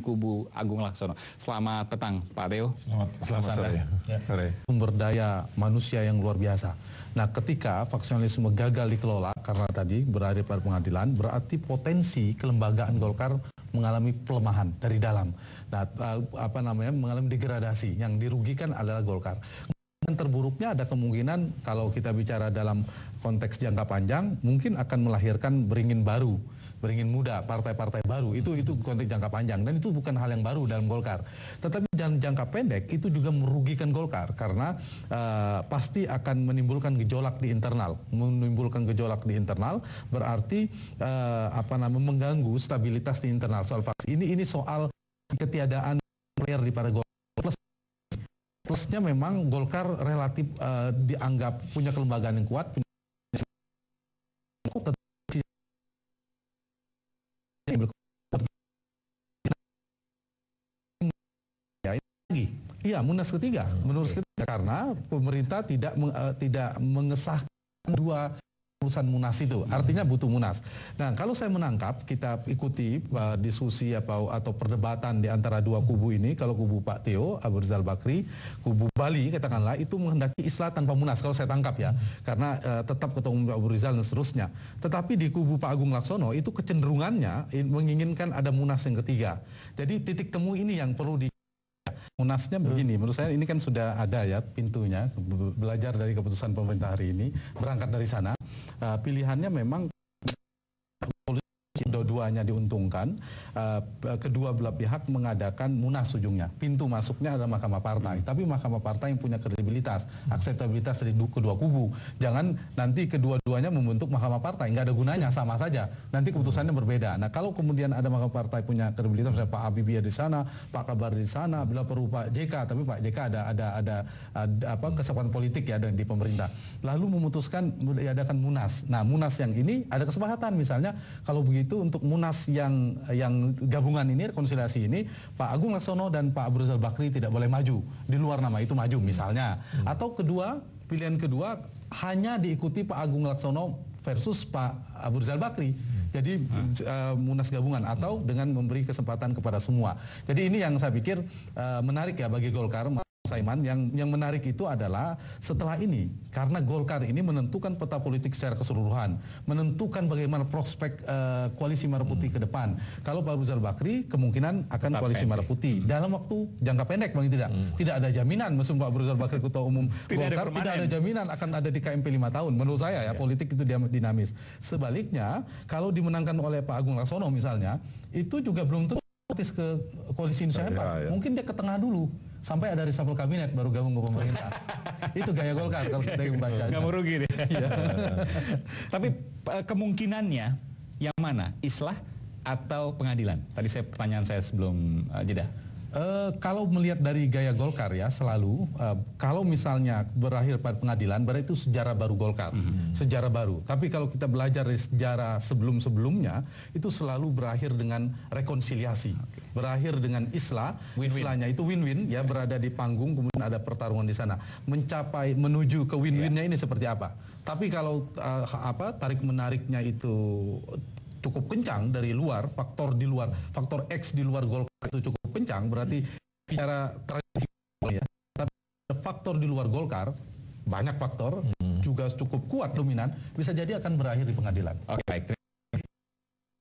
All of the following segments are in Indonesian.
kubu Agung Laksono. Selamat petang, Pak Teo. Selamat, selamat sore. Ya. sore. Sumber daya manusia yang luar biasa. Nah, ketika faksionalisme gagal dikelola karena tadi berada pada pengadilan, berarti potensi kelembagaan Golkar mengalami pelemahan dari dalam. Nah, eh, apa namanya? mengalami degradasi. Yang dirugikan adalah Golkar. Dan terburuknya ada kemungkinan kalau kita bicara dalam konteks jangka panjang mungkin akan melahirkan beringin baru beringin muda, partai-partai baru. Itu itu konteks jangka panjang dan itu bukan hal yang baru dalam Golkar. Tetapi jangka pendek itu juga merugikan Golkar karena uh, pasti akan menimbulkan gejolak di internal, menimbulkan gejolak di internal berarti uh, apa namanya mengganggu stabilitas di internal soal faksi Ini ini soal ketiadaan player di para Golkar plusnya memang Golkar relatif uh, dianggap punya kelembagaan yang kuat, Iya, munas ketiga, hmm, menurut okay. ketiga karena pemerintah tidak uh, tidak mengesahkan dua urusan munas itu. Hmm. Artinya butuh munas. Nah, kalau saya menangkap kita ikuti uh, diskusi apa atau perdebatan di antara dua kubu ini, kalau kubu Pak Teo Abu Rizal Bakri, kubu Bali katakanlah itu menghendaki islah tanpa munas kalau saya tangkap ya. Hmm. Karena uh, tetap ketemu umum Pak Abu Rizal dan seterusnya. Tetapi di kubu Pak Agung Laksono itu kecenderungannya menginginkan ada munas yang ketiga. Jadi titik temu ini yang perlu di Munasnya hmm. begini, menurut saya ini kan sudah ada ya pintunya, belajar dari keputusan pemerintah hari ini, berangkat dari sana, eh, pilihannya memang dua-duanya diuntungkan, eh, eh, kedua belah pihak mengadakan munas ujungnya. Pintu masuknya adalah Mahkamah Partai, hmm. tapi Mahkamah Partai yang punya kredibilitas, akseptabilitas dari kedua kubu. Jangan nanti kedua-duanya membentuk Mahkamah Partai, nggak ada gunanya, sama saja. Nanti keputusannya berbeda. Nah kalau kemudian ada Mahkamah Partai punya kredibilitas, misalnya Pak Habibie di sana, Pak Kabar di sana, hmm. bila perlu Pak JK, tapi Pak JK ada ada ada, ada apa hmm. kesempatan politik ya di pemerintah. Lalu memutuskan diadakan munas. Nah munas yang ini ada kesepakatan misalnya kalau begitu untuk Munas yang yang gabungan ini rekonsiliasi ini Pak Agung Laksono dan Pak Abu Rizal Bakri tidak boleh maju di luar nama itu maju misalnya hmm. atau kedua pilihan kedua hanya diikuti Pak Agung Laksono versus Pak Abu Rizal Bakri. Hmm. Jadi uh, munas gabungan atau dengan memberi kesempatan kepada semua. Jadi ini yang saya pikir uh, menarik ya bagi Golkar. Saiman yang yang menarik itu adalah setelah ini karena Golkar ini menentukan peta politik secara keseluruhan, menentukan bagaimana prospek uh, koalisi Merah Putih hmm. ke depan. Kalau Pak Rizal Bakri kemungkinan akan Tetap koalisi Merah Putih hmm. dalam waktu jangka pendek bang tidak. Hmm. Tidak ada jaminan meskipun Pak Rizal Bakri ketua umum tidak Golkar ada tidak ada jaminan akan ada di KMP 5 tahun. Menurut saya ya, ya politik itu dinamis. Sebaliknya kalau dimenangkan oleh Pak Agung Laksono misalnya, itu juga belum tentu ke koalisi Indonesia iya, Hebat. Ya, ya. Mungkin dia ke tengah dulu sampai ada reshuffle kabinet baru gabung ke pemerintah. itu gaya Golkar kalau kita membaca. Gak merugi deh. Iya. Tapi eh, kemungkinannya yang mana? Islah atau pengadilan? Tadi saya pertanyaan saya sebelum uh, jeda. Uh, kalau melihat dari gaya Golkar ya selalu uh, kalau misalnya berakhir pada pengadilan berarti itu sejarah baru Golkar, mm-hmm. sejarah baru. Tapi kalau kita belajar dari sejarah sebelum-sebelumnya itu selalu berakhir dengan rekonsiliasi, okay. berakhir dengan islah, win islahnya itu win-win ya berada di panggung kemudian ada pertarungan di sana, mencapai menuju ke win-winnya yeah. ini seperti apa. Tapi kalau uh, apa tarik menariknya itu cukup kencang dari luar, faktor di luar, faktor X di luar Golkar itu cukup kencang berarti bicara tradisi ya. Tapi faktor di luar Golkar banyak faktor hmm. juga cukup kuat dominan bisa jadi akan berakhir di pengadilan. Oke okay, baik.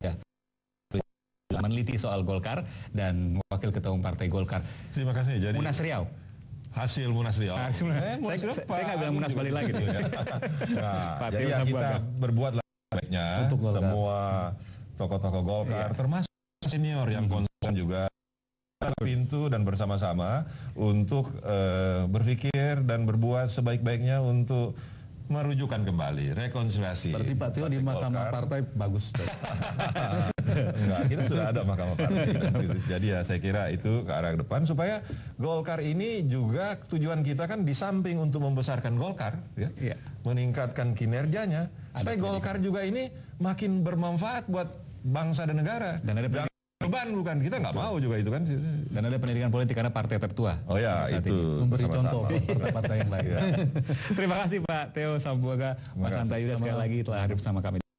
Ya. Meneliti soal Golkar dan Wakil Ketua Umum Partai Golkar. Terima kasih. Jadi Munas Riau hasil Munas Riau. Ah, hasil Munas. Eh, Munas saya, nggak bilang Munas Bali lagi. Gitu ya. nah, jadi ya kita berbuat baiknya semua tokoh-tokoh Golkar, iya. termasuk senior yang hmm. konsen juga pintu dan bersama-sama untuk uh, berpikir dan berbuat sebaik-baiknya untuk merujukan kembali rekonsiliasi. Berarti Pak Tio di Mahkamah Partai bagus. Enggak, kita sudah ada Mahkamah Partai. Jadi ya saya kira itu ke arah depan supaya Golkar ini juga tujuan kita kan di samping untuk membesarkan Golkar, ya, ya. meningkatkan kinerjanya, ada supaya Golkar juga ini makin bermanfaat buat bangsa dan negara. Dan ada Beban bukan kita nggak mau juga itu kan. Dan ada pendidikan politik karena partai tertua. Oh ya itu memberi sama contoh partai yang lain. ya. Terima kasih Pak Theo Sambuaga, Mas Hanta sekali lagi telah hadir bersama kami.